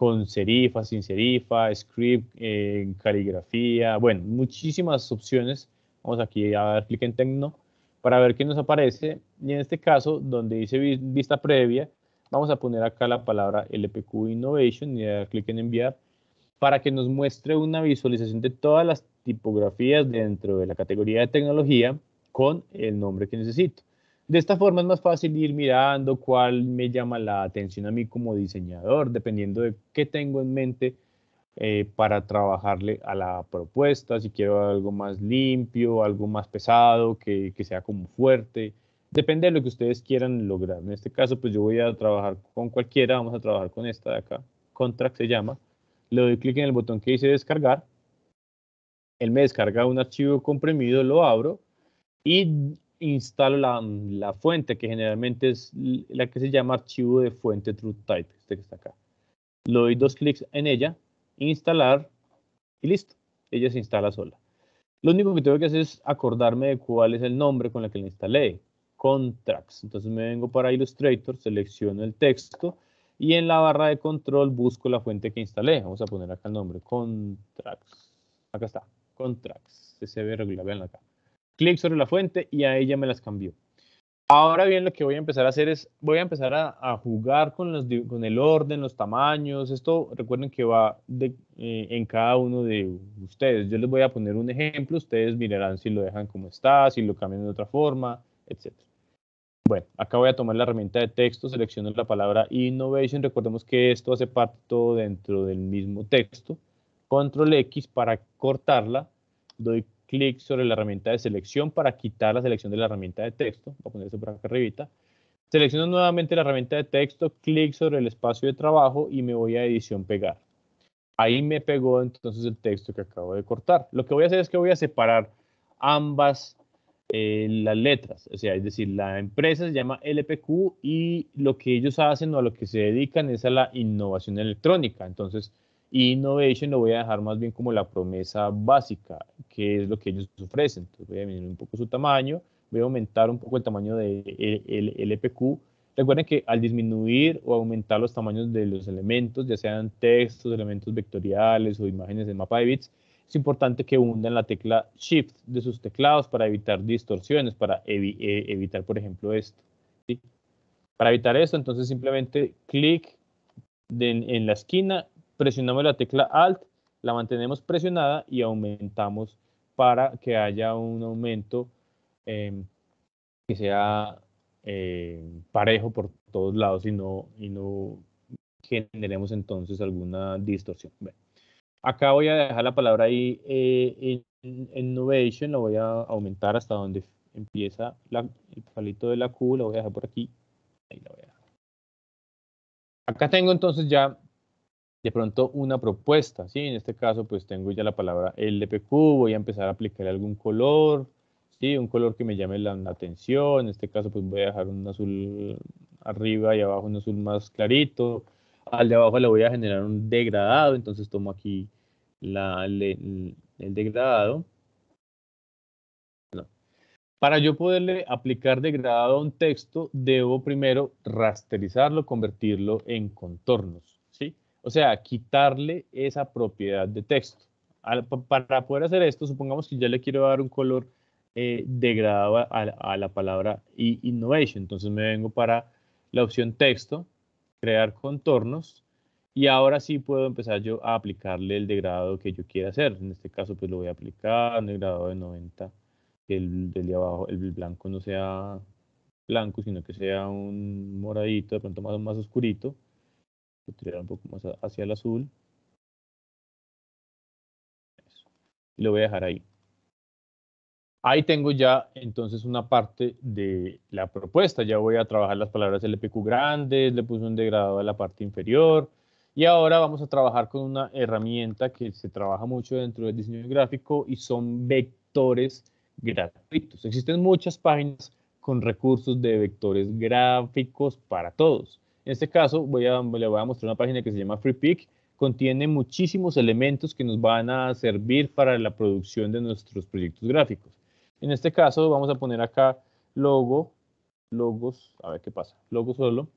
con serifa, sin serifa, script, eh, caligrafía, bueno, muchísimas opciones. Vamos aquí a dar clic en Tecno para ver qué nos aparece. Y en este caso, donde dice vista previa, vamos a poner acá la palabra LPQ Innovation y dar clic en enviar para que nos muestre una visualización de todas las tipografías dentro de la categoría de tecnología con el nombre que necesito. De esta forma es más fácil ir mirando cuál me llama la atención a mí como diseñador, dependiendo de qué tengo en mente eh, para trabajarle a la propuesta, si quiero algo más limpio, algo más pesado, que, que sea como fuerte. Depende de lo que ustedes quieran lograr. En este caso, pues yo voy a trabajar con cualquiera, vamos a trabajar con esta de acá, Contract se llama. Le doy clic en el botón que dice descargar. Él me descarga un archivo comprimido, lo abro y instalo la, fuente, que generalmente es la que se llama archivo de fuente TrueType, este que está acá. Le doy dos clics en ella, instalar y listo. Ella se instala sola. Lo único que tengo que hacer es acordarme de cuál es el nombre con el que la instalé. Contracts. Entonces me vengo para Illustrator, selecciono el texto y en la barra de control busco la fuente que instalé. Vamos a poner acá el nombre. Contracts. Acá está. Contracts. Se ve regular. Vean acá clic sobre la fuente y a ella me las cambió. Ahora bien, lo que voy a empezar a hacer es, voy a empezar a, jugar con, los, con el orden, los tamaños. Esto recuerden que va de, eh, en cada uno de ustedes. Yo les voy a poner un ejemplo, ustedes mirarán si lo dejan como está, si lo cambian de otra forma, etc. Bueno, acá voy a tomar la herramienta de texto, selecciono la palabra Innovation. Recordemos que esto hace parte todo dentro del mismo texto. Control X para cortarla, doy clic sobre la herramienta de selección para quitar la selección de la herramienta de texto. Voy a poner eso por acá arribita. Selecciono nuevamente la herramienta de texto, clic sobre el espacio de trabajo y me voy a edición pegar. Ahí me pegó entonces el texto que acabo de cortar. Lo que voy a hacer es que voy a separar ambas eh, las letras. O sea, es decir, la empresa se llama LPQ y lo que ellos hacen o a lo que se dedican es a la innovación electrónica. Entonces, y Innovation lo voy a dejar más bien como la promesa básica, que es lo que ellos ofrecen. Entonces voy a disminuir un poco su tamaño, voy a aumentar un poco el tamaño del de el, e Recuerden que al disminuir o aumentar los tamaños de los elementos, ya sean textos, elementos vectoriales o imágenes de mapa de bits, es importante que hundan la tecla Shift de sus teclados para evitar distorsiones, para eh, evitar, por ejemplo, esto. Para evitar esto, entonces simplemente clic en, en la esquina presionamos la tecla Alt, la mantenemos presionada y aumentamos para que haya un aumento em, que sea em, parejo por todos lados y no, y no generemos entonces alguna distorsión. acá voy a dejar la palabra ahí eh, innovation, lo voy a aumentar hasta donde empieza el palito de la Q, lo voy a dejar por aquí. Acá tengo entonces ya de pronto una propuesta, ¿sí? En este caso, pues tengo ya la palabra LPQ, voy a empezar a aplicar algún color, ¿sí? Un color que me llame la, atención, en este caso, pues voy a dejar un azul arriba y abajo un azul más clarito, al de abajo le voy a generar un degradado, entonces tomo aquí la, el, degradado. Para yo poderle aplicar degradado a un texto, debo primero rasterizarlo, convertirlo en contornos. O sea, quitarle esa propiedad de texto. para poder hacer esto, supongamos que ya le quiero dar un color eh, degradado a, la palabra innovation. Entonces me vengo para la opción texto, crear contornos, y ahora sí puedo empezar yo a aplicarle el degradado que yo quiera hacer. En este caso, pues lo voy a aplicar, un grado de 90, que el de abajo, el blanco no sea blanco, sino que sea un moradito, de pronto más, más oscurito tirar un poco más hacia el azul. lo voy a dejar ahí. Ahí tengo ya entonces una parte de la propuesta. Ya voy a trabajar las palabras LPQ grandes, le puse un degradado a la parte inferior. Y ahora vamos a trabajar con una herramienta que se trabaja mucho dentro del diseño gráfico y son vectores gratuitos. Existen muchas páginas con recursos de vectores gráficos para todos. En este caso, voy a, le voy a mostrar una página que se llama FreePick. Contiene muchísimos elementos que nos van a servir para la producción de nuestros proyectos gráficos. En este caso, vamos a poner acá logo, logos, a ver qué pasa, logo solo.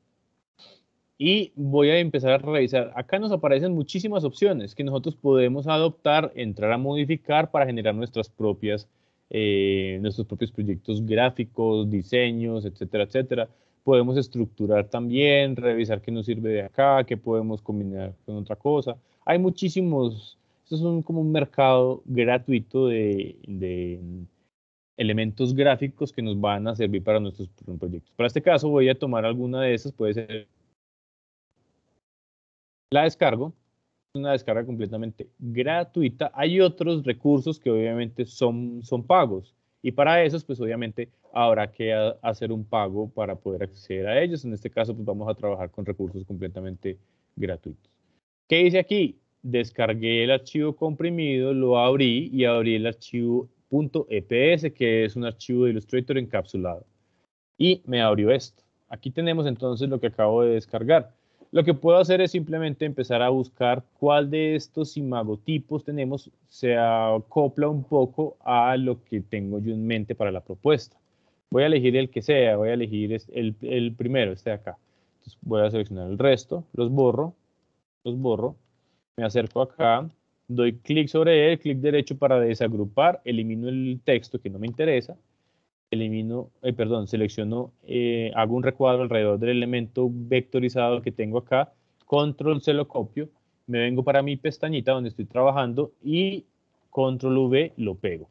Y voy a empezar a revisar. Acá nos aparecen muchísimas opciones que nosotros podemos adoptar, entrar a modificar para generar nuestras propias, eh, nuestros propios proyectos gráficos, diseños, etcétera, etcétera podemos estructurar también, revisar qué nos sirve de acá, qué podemos combinar con otra cosa. Hay muchísimos, estos son como un mercado gratuito de, elementos gráficos que nos van a servir para nuestros proyectos. Para este caso voy a tomar alguna de esas, puede ser la descargo, una descarga completamente gratuita. Hay otros recursos que obviamente son, son pagos y para eso, pues obviamente habrá que hacer un pago para poder acceder a ellos. En este caso, pues vamos a trabajar con recursos completamente gratuitos. ¿Qué dice aquí? Descargué el archivo comprimido, lo abrí y abrí el archivo .eps, que es un archivo de Illustrator encapsulado. Y me abrió esto. Aquí tenemos entonces lo que acabo de descargar. Lo que puedo hacer es simplemente empezar a buscar cuál de estos imagotipos tenemos se acopla un poco a lo que tengo yo en mente para la propuesta. Voy a elegir el que sea, voy a elegir el, el primero, este de acá. voy a seleccionar el resto, los borro, los borro, me acerco acá, doy clic sobre él, clic derecho para desagrupar, elimino el texto que no me interesa, elimino, eh, perdón, selecciono, eh, hago un recuadro alrededor del elemento vectorizado que tengo acá, control se lo copio, me vengo para mi pestañita donde estoy trabajando y control V lo pego.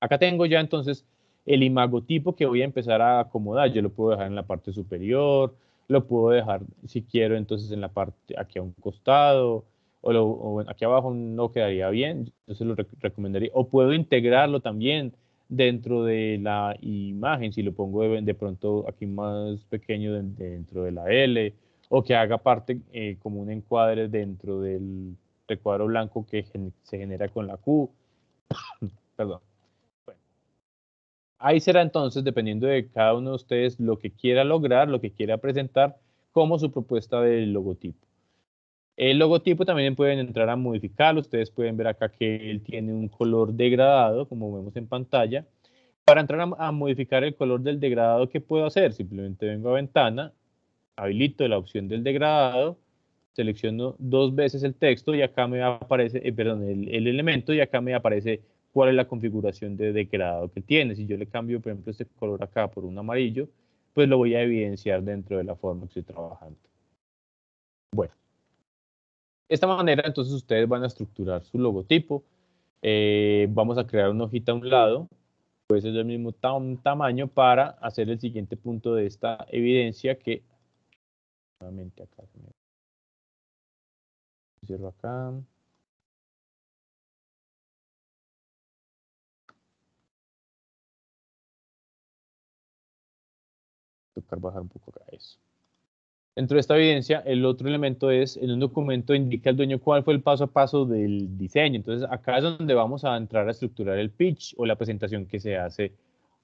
Acá tengo ya entonces el imagotipo que voy a empezar a acomodar, yo lo puedo dejar en la parte superior, lo puedo dejar si quiero entonces en la parte aquí a un costado, o, aquí abajo no quedaría bien, entonces lo recomendaría, o puedo integrarlo también, dentro de la imagen, si lo pongo de, pronto aquí más pequeño dentro de la L, o que haga parte eh, como un encuadre dentro del recuadro blanco que se genera con la Q. Perdón. Ahí será entonces, dependiendo de cada uno de ustedes, lo que quiera lograr, lo que quiera presentar como su propuesta de logotipo. El logotipo también pueden entrar a modificarlo. Ustedes pueden ver acá que él tiene un color degradado, como vemos en pantalla. Para entrar a, modificar el color del degradado, ¿qué puedo hacer? Simplemente vengo a ventana, habilito la opción del degradado, selecciono dos veces el texto y acá me aparece, eh, perdón, el, el, elemento y acá me aparece cuál es la configuración de degradado que tiene. Si yo le cambio, por ejemplo, este color acá por un amarillo, pues lo voy a evidenciar dentro de la forma que estoy trabajando. Bueno, de esta manera, entonces ustedes van a estructurar su logotipo. Eh, vamos a crear una hojita a un lado, puede ser del mismo tamaño para hacer el siguiente punto de esta evidencia que nuevamente acá cierro acá tocar bajar un poco acá eso Dentro de esta evidencia, el otro elemento es, en un documento indica el dueño cuál fue el paso a paso del diseño. Entonces, acá es donde vamos a entrar a estructurar el pitch o la presentación que se hace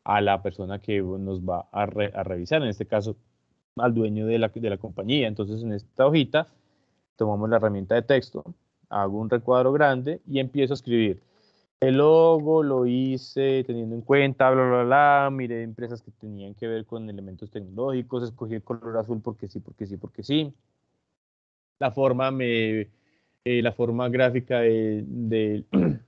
a la persona que nos va a, revisar, en este caso, al dueño de la, de la compañía. Entonces, en esta hojita, tomamos la herramienta de texto, hago un recuadro grande y empiezo a escribir el logo lo hice teniendo en cuenta, bla, bla, bla, miré empresas que tenían que ver con elementos tecnológicos, escogí el color azul porque sí, porque sí, porque sí. La forma, me, eh, la forma gráfica de,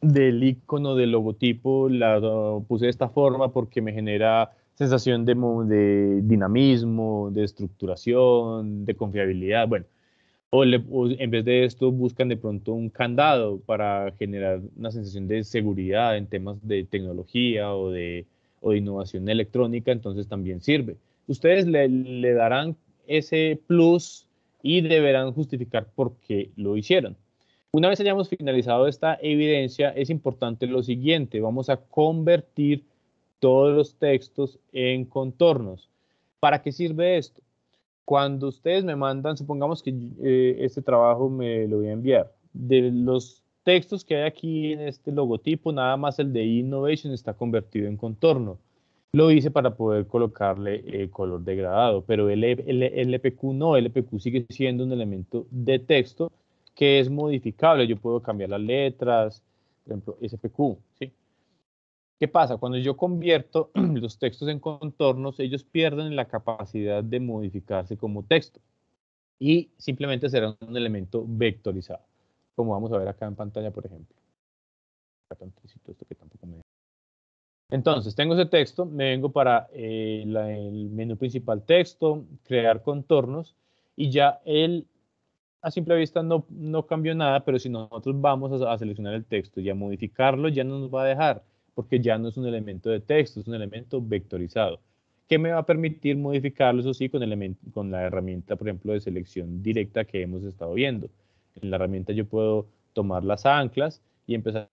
del icono del logotipo la, puse de esta forma porque me genera sensación de, de dinamismo, de estructuración, de confiabilidad, bueno o, en vez de esto buscan de pronto un candado para generar una sensación de seguridad en temas de tecnología o de, innovación electrónica, entonces también sirve. Ustedes le, le, darán ese plus y deberán justificar por qué lo hicieron. Una vez hayamos finalizado esta evidencia, es importante lo siguiente, vamos a convertir todos los textos en contornos. ¿Para qué sirve esto? Cuando ustedes me mandan, supongamos que eh, este trabajo me lo voy a enviar, de los textos que hay aquí en este logotipo, nada más el de Innovation está convertido en contorno. Lo hice para poder colocarle el eh, color degradado, pero el, el, el LPQ no, el LPQ sigue siendo un elemento de texto que es modificable. Yo puedo cambiar las letras, por ejemplo, SPQ, ¿sí? ¿Qué pasa? Cuando yo convierto los textos en contornos, ellos pierden la capacidad de modificarse como texto y simplemente serán un elemento vectorizado, como vamos a ver acá en pantalla, por ejemplo. Entonces, tengo ese texto, me vengo para eh, el menú principal texto, crear contornos, y ya él, a simple vista, no, no cambió nada, pero si nosotros vamos a, a seleccionar el texto y a modificarlo, ya no nos va a dejar porque ya no es un elemento de texto, es un elemento vectorizado, que me va a permitir modificarlo, eso sí, con, la herramienta, por ejemplo, de selección directa que hemos estado viendo. En la herramienta yo puedo tomar las anclas y empezar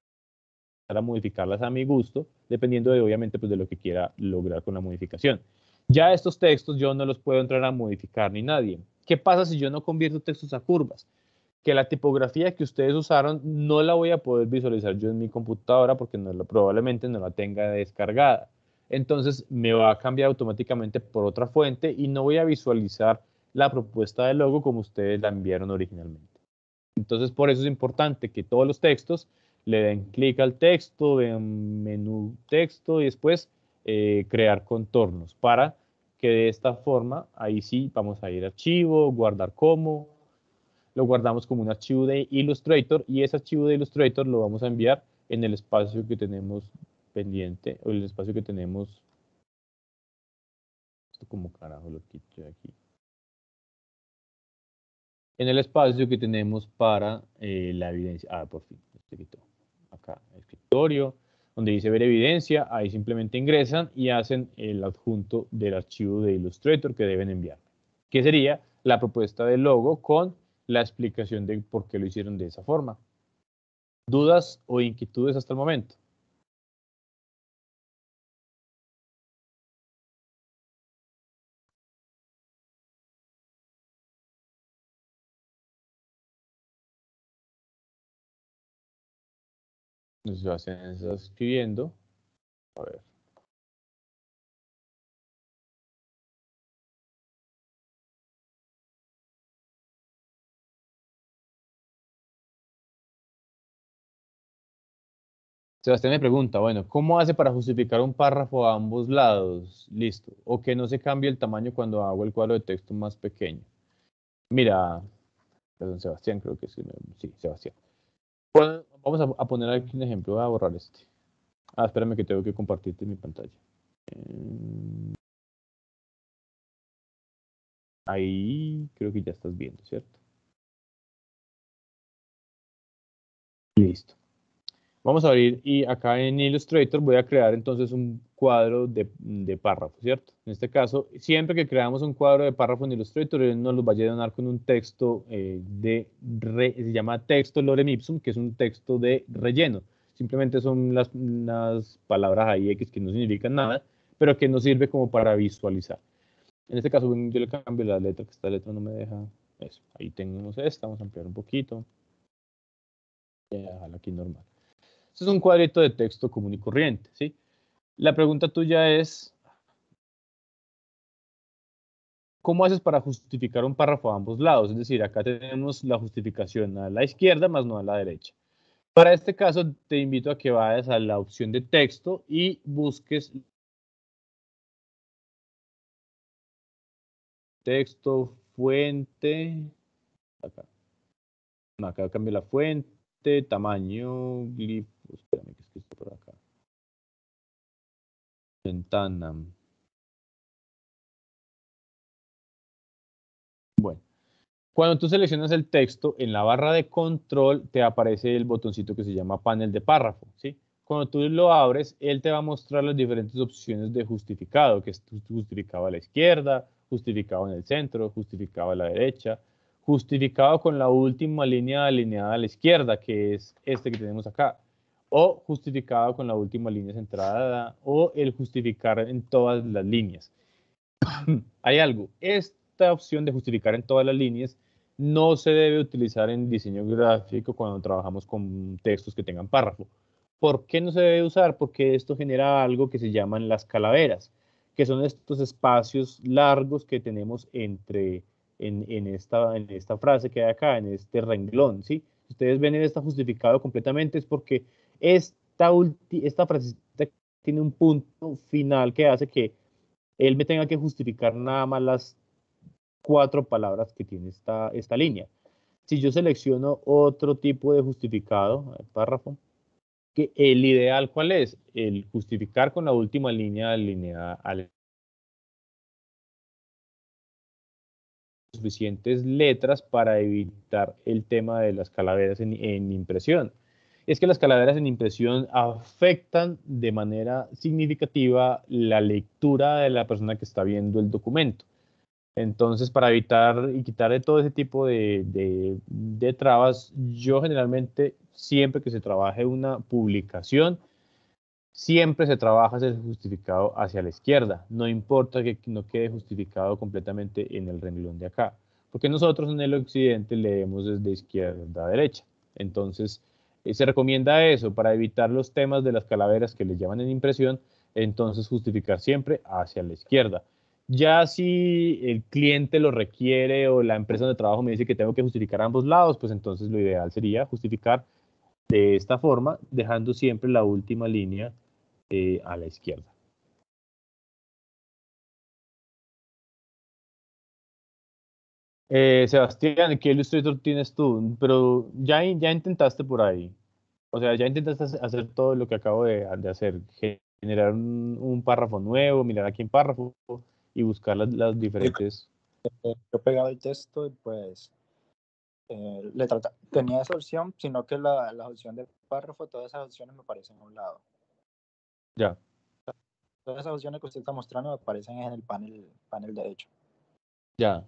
a modificarlas a mi gusto, dependiendo de, obviamente, pues, de lo que quiera lograr con la modificación. Ya estos textos yo no los puedo entrar a modificar ni nadie. ¿Qué pasa si yo no convierto textos a curvas? que la tipografía que ustedes usaron no la voy a poder visualizar yo en mi computadora porque probablemente no la tenga descargada. Entonces me va a cambiar automáticamente por otra fuente y no voy a visualizar la propuesta de logo como ustedes la enviaron originalmente. Entonces por eso es importante que todos los textos le den clic al texto, vean menú texto y después eh, crear contornos para que de esta forma ahí sí vamos a ir archivo, guardar como, lo guardamos como un archivo de Illustrator y ese archivo de Illustrator lo vamos a enviar en el espacio que tenemos pendiente o el espacio que tenemos esto como carajo lo quito de aquí en el espacio que tenemos para eh, la evidencia ah por fin se este quitó acá escritorio donde dice ver evidencia ahí simplemente ingresan y hacen el adjunto del archivo de Illustrator que deben enviar que sería la propuesta de logo con la explicación de por qué lo hicieron de esa forma. ¿Dudas o inquietudes hasta el momento? Nos hacen escribiendo. A ver. Sebastián me pregunta, bueno, ¿cómo hace para justificar un párrafo a ambos lados? Listo. O que no se cambie el tamaño cuando hago el cuadro de texto más pequeño. Mira, perdón, Sebastián, creo que sí, sí Sebastián. vamos a, poner aquí un ejemplo, voy a borrar este. Ah, espérame que tengo que compartirte mi pantalla. Eh, ahí creo que ya estás viendo, ¿cierto? Listo. Vamos a abrir y acá en Illustrator voy a crear entonces un cuadro de, de párrafo, ¿cierto? En este caso, siempre que creamos un cuadro de párrafo en Illustrator, él nos lo va a llenar con un texto eh, de, se llama texto lorem ipsum, que es un texto de relleno. Simplemente son las, las palabras ahí X que no significan nada, pero que nos sirve como para visualizar. En este caso, yo le cambio la letra, que esta letra no me deja eso. Ahí tenemos esta, vamos a ampliar un poquito. y a dejarla aquí normal. Este es un cuadrito de texto común y corriente, ¿sí? La pregunta tuya es, ¿cómo haces para justificar un párrafo a ambos lados? Es decir, acá tenemos la justificación a la izquierda más no a la derecha. Para este caso, te invito a que vayas a la opción de texto y busques texto, fuente, acá. cambio la fuente, tamaño, glif, pues, espérame, que por acá. Ventana. Bueno. Cuando tú seleccionas el texto, en la barra de control te aparece el botoncito que se llama panel de párrafo. ¿sí? Cuando tú lo abres, él te va a mostrar las diferentes opciones de justificado, que es justificado a la izquierda, justificado en el centro, justificado a la derecha, justificado con la última línea alineada a la izquierda, que es este que tenemos acá o justificado con la última línea centrada o el justificar en todas las líneas. Hay algo, esta opción de justificar en todas las líneas no se debe utilizar en diseño gráfico cuando trabajamos con textos que tengan párrafo. ¿Por qué no se debe usar? Porque esto genera algo que se llaman las calaveras, que son estos espacios largos que tenemos entre en, esta, en esta frase que hay acá, en este renglón. ¿sí? ustedes ven, esta justificado completamente, es porque esta, frase esta frase tiene un punto final que hace que él me tenga que justificar nada más las cuatro palabras que tiene esta, línea. Si yo selecciono otro tipo de justificado, el párrafo, que el ideal cuál es? El justificar con la última línea alineada al suficientes letras para evitar el tema de las calaveras en impresión es que las calaveras en impresión afectan de manera significativa la lectura de la persona que está viendo el documento. Entonces, para evitar y quitar de todo ese tipo de, trabas, yo generalmente, siempre que se trabaje una publicación, siempre se trabaja ese justificado hacia la izquierda. No importa que no quede justificado completamente en el renglón de acá, porque nosotros en el occidente leemos desde izquierda a derecha. Entonces, se recomienda eso para evitar los temas de las calaveras que les llevan en impresión, entonces justificar siempre hacia la izquierda. Ya si el cliente lo requiere o la empresa de trabajo me dice que tengo que justificar ambos lados, pues entonces lo ideal sería justificar de esta forma, dejando siempre la última línea eh, a la izquierda. Eh, Sebastián, ¿qué Illustrator tienes tú? Pero ya, ya intentaste por ahí. O sea, ya intentaste hacer todo lo que acabo de, hacer. Generar un, párrafo nuevo, mirar aquí en párrafo y buscar las, diferentes. Yo, pegaba el texto y pues eh, le tenía esa opción, sino que la, opción del párrafo, todas esas opciones me aparecen a un lado. Ya. Todas esas opciones que usted está mostrando aparecen en el panel, panel derecho. Ya.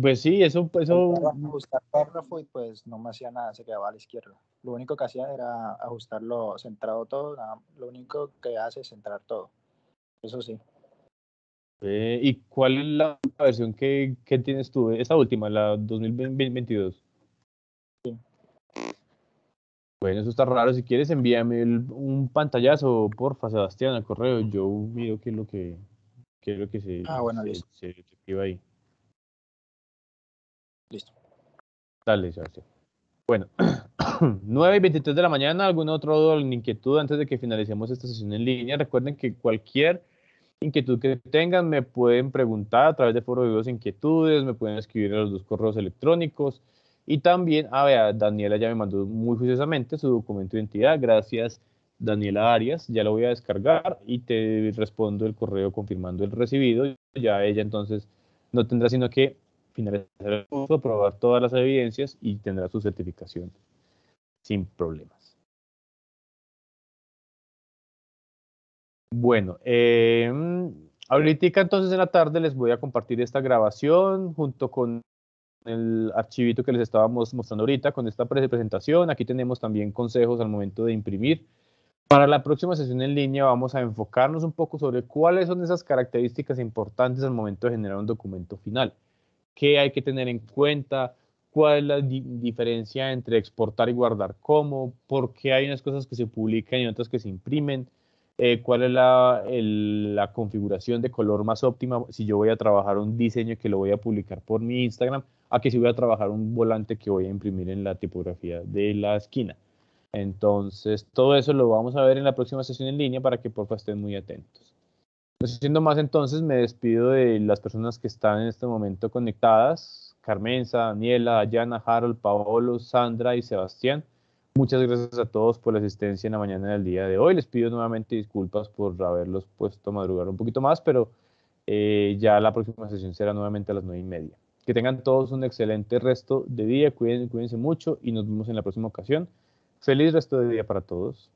Pues sí, eso... Pues, eso... Ajustar párrafo y pues no me hacía nada, se quedaba a la izquierda. Lo único que hacía era ajustarlo centrado todo, nada, lo único que hace es centrar todo. Eso sí. Eh, ¿Y cuál es la versión que, que tienes tú? ¿Esta última, la 2022. Sí. Bueno, eso está raro. Si quieres, envíame un pantallazo, porfa, Sebastián, al correo. Yo miro qué es lo que, qué es lo que se, ah, bueno, se, se, se, ahí. Listo. Dale, gracias. Bueno, 9 y 23 de la mañana, ¿alguna otra inquietud antes de que finalicemos esta sesión en línea? Recuerden que cualquier inquietud que tengan me pueden preguntar a través de foro de videos e inquietudes, me pueden escribir a los dos correos electrónicos y también, a ah, ver, Daniela ya me mandó muy juiciosamente su documento de identidad, gracias Daniela Arias, ya lo voy a descargar y te respondo el correo confirmando el recibido, ya ella entonces no tendrá sino que finalizar el curso, probar todas las evidencias y tendrá su certificación sin problemas. Bueno, eh, ahorita entonces en la tarde les voy a compartir esta grabación junto con el archivito que les estábamos mostrando ahorita con esta presentación. Aquí tenemos también consejos al momento de imprimir. Para la próxima sesión en línea vamos a enfocarnos un poco sobre cuáles son esas características importantes al momento de generar un documento final qué hay que tener en cuenta, cuál es la diferencia entre exportar y guardar cómo, por qué hay unas cosas que se publican y otras que se imprimen, eh, cuál es la, la, configuración de color más óptima si yo voy a trabajar un diseño que lo voy a publicar por mi Instagram, a que si voy a trabajar un volante que voy a imprimir en la tipografía de la esquina. Entonces, todo eso lo vamos a ver en la próxima sesión en línea para que por favor estén muy atentos. No pues siendo más entonces, me despido de las personas que están en este momento conectadas. Carmenza, Daniela, Ayana, Harold, Paolo, Sandra y Sebastián. Muchas gracias a todos por la asistencia en la mañana del día de hoy. Les pido nuevamente disculpas por haberlos puesto a madrugar un poquito más, pero eh, ya la próxima sesión será nuevamente a las nueve y media. Que tengan todos un excelente resto de día, cuídense mucho y nos vemos en la próxima ocasión. Feliz resto de día para todos.